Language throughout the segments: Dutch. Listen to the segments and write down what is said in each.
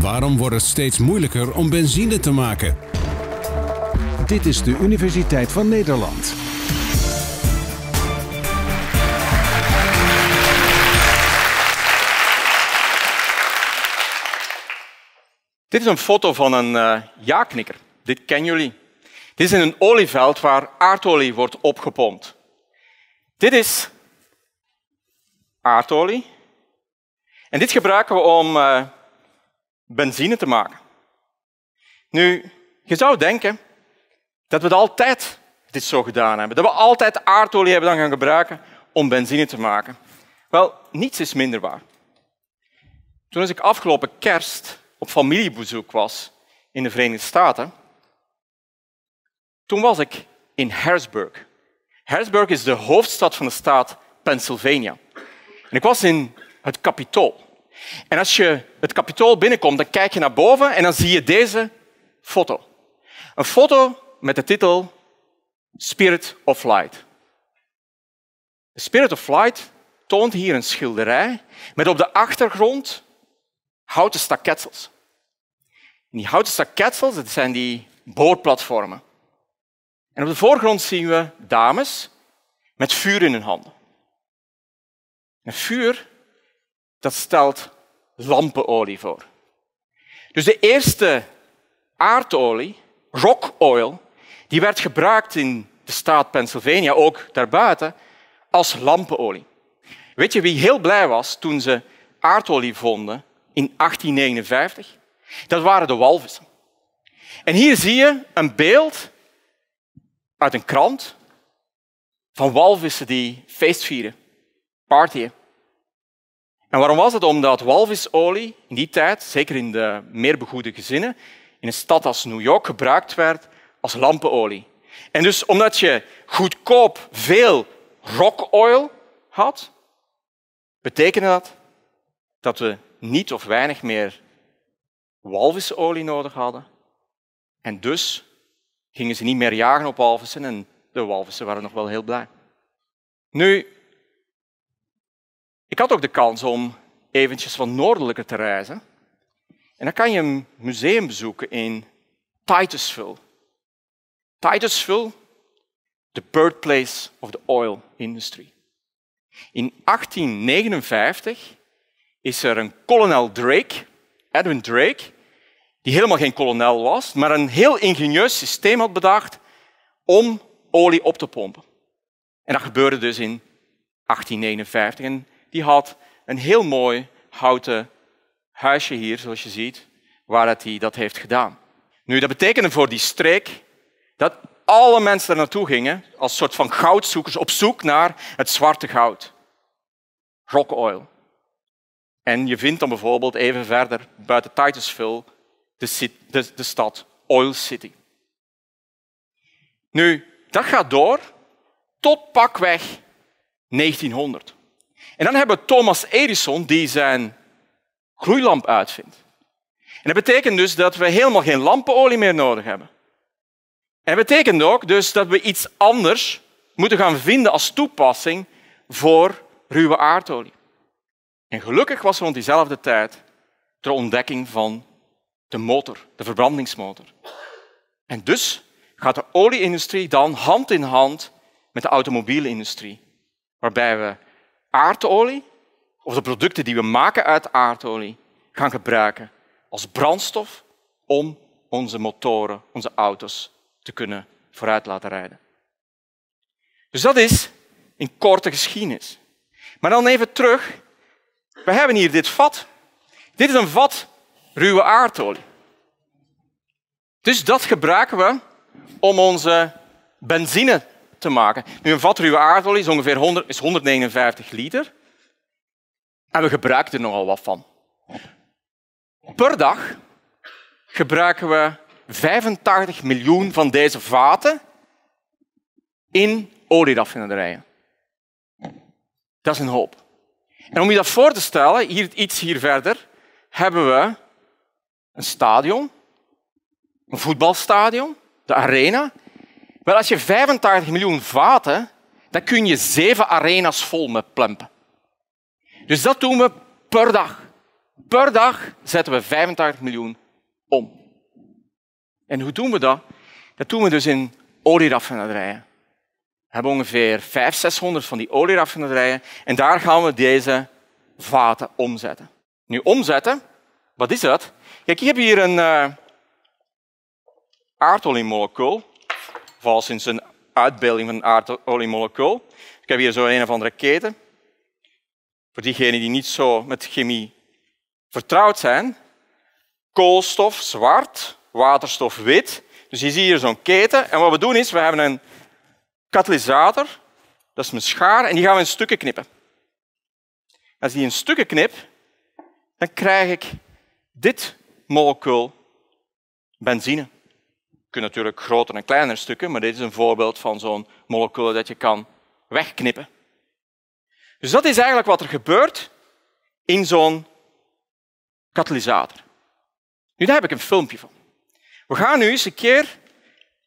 Waarom wordt het steeds moeilijker om benzine te maken? Dit is de Universiteit van Nederland. Dit is een foto van een uh, eh, ja-knikker. Dit kennen jullie. Dit is in een olieveld waar aardolie wordt opgepompt. Dit is aardolie. En dit gebruiken we om eh, benzine te maken. Nu, je zou denken dat we het altijd dit zo gedaan hebben. Dat we altijd aardolie hebben dan gaan gebruiken om benzine te maken. Wel, niets is minder waar. Toen ik afgelopen kerst op familiebezoek was in de Verenigde Staten, toen was ik in Harrisburg. Harrisburg is de hoofdstad van de staat Pennsylvania. En ik was in het Capitool. En als je het kapitool binnenkomt, dan kijk je naar boven en dan zie je deze foto. Een foto met de titel Spirit of Light. Spirit of Light toont hier een schilderij met op de achtergrond houten staketsels. die houten staketsels, dat zijn die boorplatformen. En op de voorgrond zien we dames met vuur in hun handen. En vuur dat stelt lampenolie voor. Dus de eerste aardolie, rock oil, die werd gebruikt in de staat Pennsylvania, ook daarbuiten, als lampenolie. Weet je wie heel blij was toen ze aardolie vonden in 1859? Dat waren de walvissen. En hier zie je een beeld uit een krant van walvissen die feestvieren, partyen. En waarom was het? Omdat walvisolie in die tijd, zeker in de meer begoede gezinnen, in een stad als New York gebruikt werd als lampenolie. En dus omdat je goedkoop veel rockoil had, betekende dat dat we niet of weinig meer walvisolie nodig hadden. En dus gingen ze niet meer jagen op walvissen en de walvissen waren nog wel heel blij. Nu, ik had ook de kans om eventjes van noordelijker te reizen. En dan kan je een museum bezoeken in Titusville. Titusville, the birthplace of the oil industry. In 1859 is er een kolonel Drake, Edwin Drake, die helemaal geen kolonel was, maar een heel ingenieus systeem had bedacht om olie op te pompen. En dat gebeurde dus in 1859 die had een heel mooi houten huisje hier, zoals je ziet, waar dat hij dat heeft gedaan. Nu, dat betekende voor die streek dat alle mensen er naartoe gingen als soort van goudzoekers op zoek naar het zwarte goud. Rock oil. En je vindt dan bijvoorbeeld even verder buiten Titusville de, de, de stad Oil City. Nu, dat gaat door tot pakweg 1900. En dan hebben we Thomas Edison, die zijn gloeilamp uitvindt. En dat betekent dus dat we helemaal geen lampenolie meer nodig hebben. En dat betekent ook dus dat we iets anders moeten gaan vinden als toepassing voor ruwe aardolie. En gelukkig was rond diezelfde tijd de ontdekking van de motor, de verbrandingsmotor. En dus gaat de olieindustrie dan hand in hand met de automobielindustrie, waarbij we aardolie of de producten die we maken uit aardolie gaan gebruiken als brandstof om onze motoren, onze auto's te kunnen vooruit laten rijden. Dus dat is een korte geschiedenis. Maar dan even terug. We hebben hier dit vat. Dit is een vat ruwe aardolie. Dus dat gebruiken we om onze benzine te maken. Nu, een vat ruwe aardolie is ongeveer 100, is 159 liter. En we gebruiken er nogal wat van. Per dag gebruiken we 85 miljoen van deze vaten in olieraffinaderijen. Dat is een hoop. En om je dat voor te stellen, hier, iets hier verder, hebben we een stadion, een voetbalstadion, de arena, wel, als je 85 miljoen vaten, dan kun je zeven arenas vol met plempen. Dus dat doen we per dag. Per dag zetten we 85 miljoen om. En hoe doen we dat? Dat doen we dus in olieraffinaderijen. We hebben ongeveer 500, 600 van die olieraffinaderijen en daar gaan we deze vaten omzetten. Nu, omzetten, wat is dat? Kijk, ik heb hier een uh, of al sinds een uitbeelding van een aardoliemolecuul. Ik heb hier zo een of andere keten. Voor diegenen die niet zo met chemie vertrouwd zijn, koolstof zwart, waterstof wit. Dus je ziet hier zo'n keten. En wat we doen is, we hebben een katalysator, dat is mijn schaar, en die gaan we in stukken knippen. Als die in stukken knip, dan krijg ik dit molecuul benzine. Je kunt natuurlijk groter en kleiner stukken, maar dit is een voorbeeld van zo'n molecuul dat je kan wegknippen. Dus dat is eigenlijk wat er gebeurt in zo'n katalysator. Nu, daar heb ik een filmpje van. We gaan nu eens een keer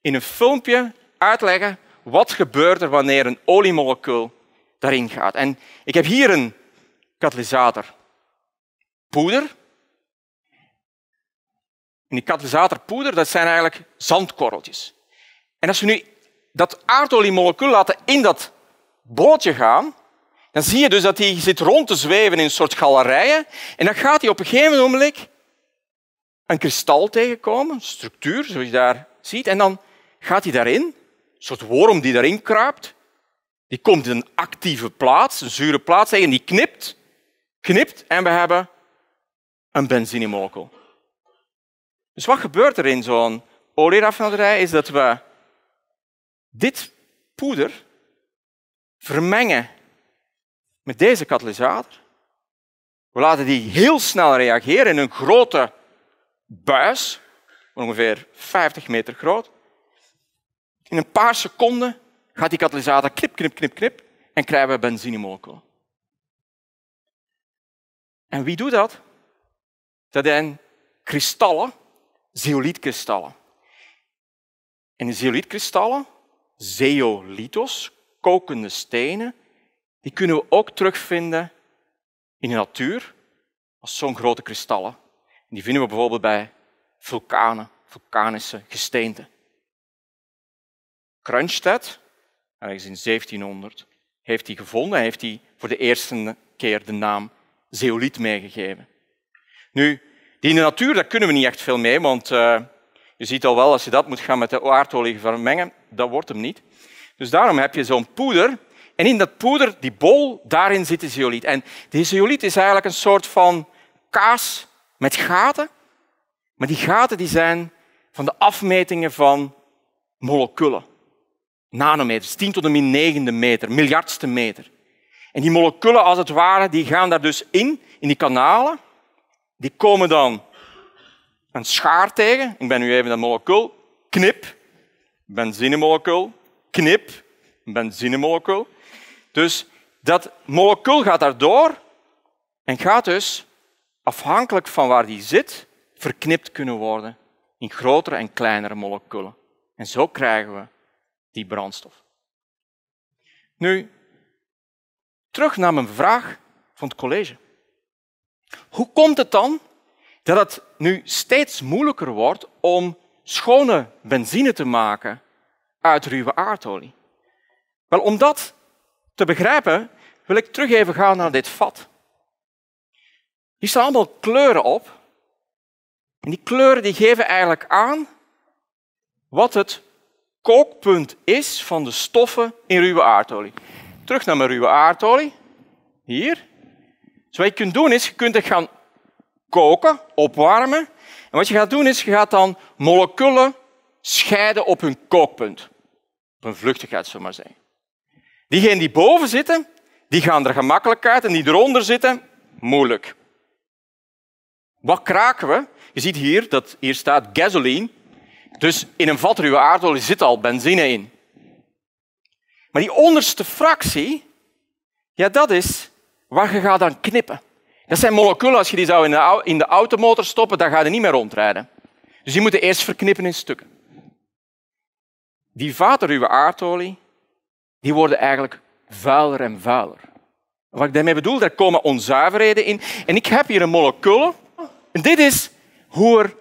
in een filmpje uitleggen wat gebeurt er wanneer een oliemolecuul daarin gaat. En ik heb hier een katalysator poeder. En die katalysatorpoeder, dat zijn eigenlijk zandkorreltjes. En als we nu dat aardoliemolecuul laten in dat bootje gaan, dan zie je dus dat die zit rond te zweven in een soort galerijen. En dan gaat hij op een gegeven moment een kristal tegenkomen, een structuur, zoals je daar ziet. En dan gaat hij daarin, een soort worm die daarin kruipt. Die komt in een actieve plaats, een zure plaats, en die knipt, knipt en we hebben een benzinemolecuul. Dus wat gebeurt er in zo'n olieraffinaderij is dat we dit poeder vermengen met deze katalysator. We laten die heel snel reageren in een grote buis, ongeveer 50 meter groot. In een paar seconden gaat die katalysator knip, knip, knip, knip en krijgen we benzinemoleculen. En wie doet dat? Dat zijn kristallen zeolietkristallen. En zeolietkristallen, zeolitos, kokende stenen, die kunnen we ook terugvinden in de natuur als zo'n grote kristallen. die vinden we bijvoorbeeld bij vulkanen, vulkanische gesteenten. Crunchstedt, ergens in 1700, heeft hij gevonden en heeft hij voor de eerste keer de naam zeoliet meegegeven. Nu, die in de natuur, daar kunnen we niet echt veel mee, want eh, je ziet al wel, als je dat moet gaan met de aardolie vermengen, dat wordt hem niet. Dus daarom heb je zo'n poeder. En in dat poeder, die bol, daarin zit de zeoliet. En die zeoliet is eigenlijk een soort van kaas met gaten. Maar die gaten die zijn van de afmetingen van moleculen. Nanometers, 10 tot de min negende meter, miljardste meter. En die moleculen, als het ware, die gaan daar dus in, in die kanalen. Die komen dan een schaar tegen. Ik ben nu even dat molecuul. Knip. Benzinemolecuul. Knip. Benzinemolecuul. Dus dat molecuul gaat daardoor en gaat dus, afhankelijk van waar die zit, verknipt kunnen worden in grotere en kleinere moleculen. En zo krijgen we die brandstof. Nu, terug naar mijn vraag van het college. Hoe komt het dan dat het nu steeds moeilijker wordt om schone benzine te maken uit ruwe aardolie? Wel, om dat te begrijpen wil ik terug even gaan naar dit vat. Hier staan allemaal kleuren op. En die kleuren die geven eigenlijk aan wat het kookpunt is van de stoffen in ruwe aardolie. Terug naar mijn ruwe aardolie. Hier. Dus wat je kunt doen is, je kunt het gaan koken, opwarmen. En wat je gaat doen is, je gaat dan moleculen scheiden op hun kookpunt. Op hun vluchtigheid, zullen maar zeggen. Diegenen die boven zitten, die gaan er gemakkelijk uit. En die eronder zitten, moeilijk. Wat kraken we? Je ziet hier dat hier staat gasoline. Dus in een vat ruwe aardolie zit al benzine in. Maar die onderste fractie, ja, dat is wat je gaat dan knippen. Dat zijn moleculen, als je die zou in de, in de automotor stoppen, dan ga je niet meer rondrijden. Dus die moeten eerst verknippen in stukken. Die vaterruwe aardolie, die worden eigenlijk vuiler en vuiler. Wat ik daarmee bedoel, daar komen onzuiverheden in. En ik heb hier een molecule. En dit is hoe er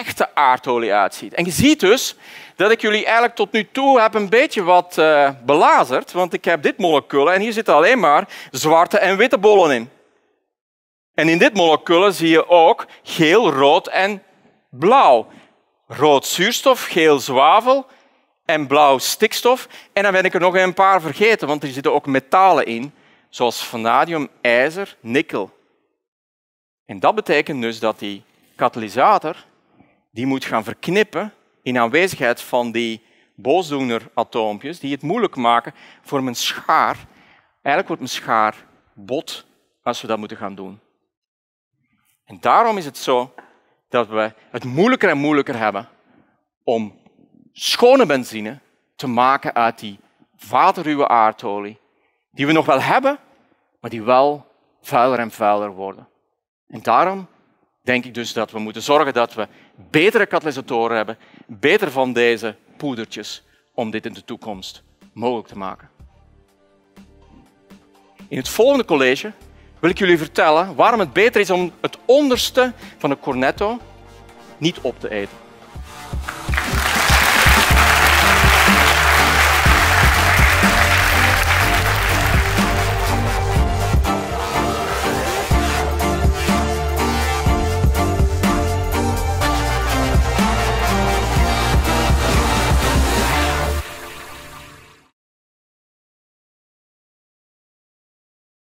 echte aardolie uitziet. En je ziet dus dat ik jullie eigenlijk tot nu toe heb een beetje wat uh, belazerd, want ik heb dit molecuul en hier zitten alleen maar zwarte en witte bollen in. En in dit molecuul zie je ook geel, rood en blauw. Rood zuurstof, geel zwavel en blauw stikstof. En dan ben ik er nog een paar vergeten, want er zitten ook metalen in, zoals vanadium, ijzer, nikkel. En dat betekent dus dat die katalysator die moet gaan verknippen in aanwezigheid van die boosdoener-atoompjes die het moeilijk maken voor mijn schaar. Eigenlijk wordt mijn schaar bot als we dat moeten gaan doen. En daarom is het zo dat we het moeilijker en moeilijker hebben om schone benzine te maken uit die waterruwe aardolie, die we nog wel hebben, maar die wel vuiler en vuiler worden. En daarom denk ik dus dat we moeten zorgen dat we betere katalysatoren hebben, beter van deze poedertjes, om dit in de toekomst mogelijk te maken. In het volgende college wil ik jullie vertellen waarom het beter is om het onderste van een cornetto niet op te eten.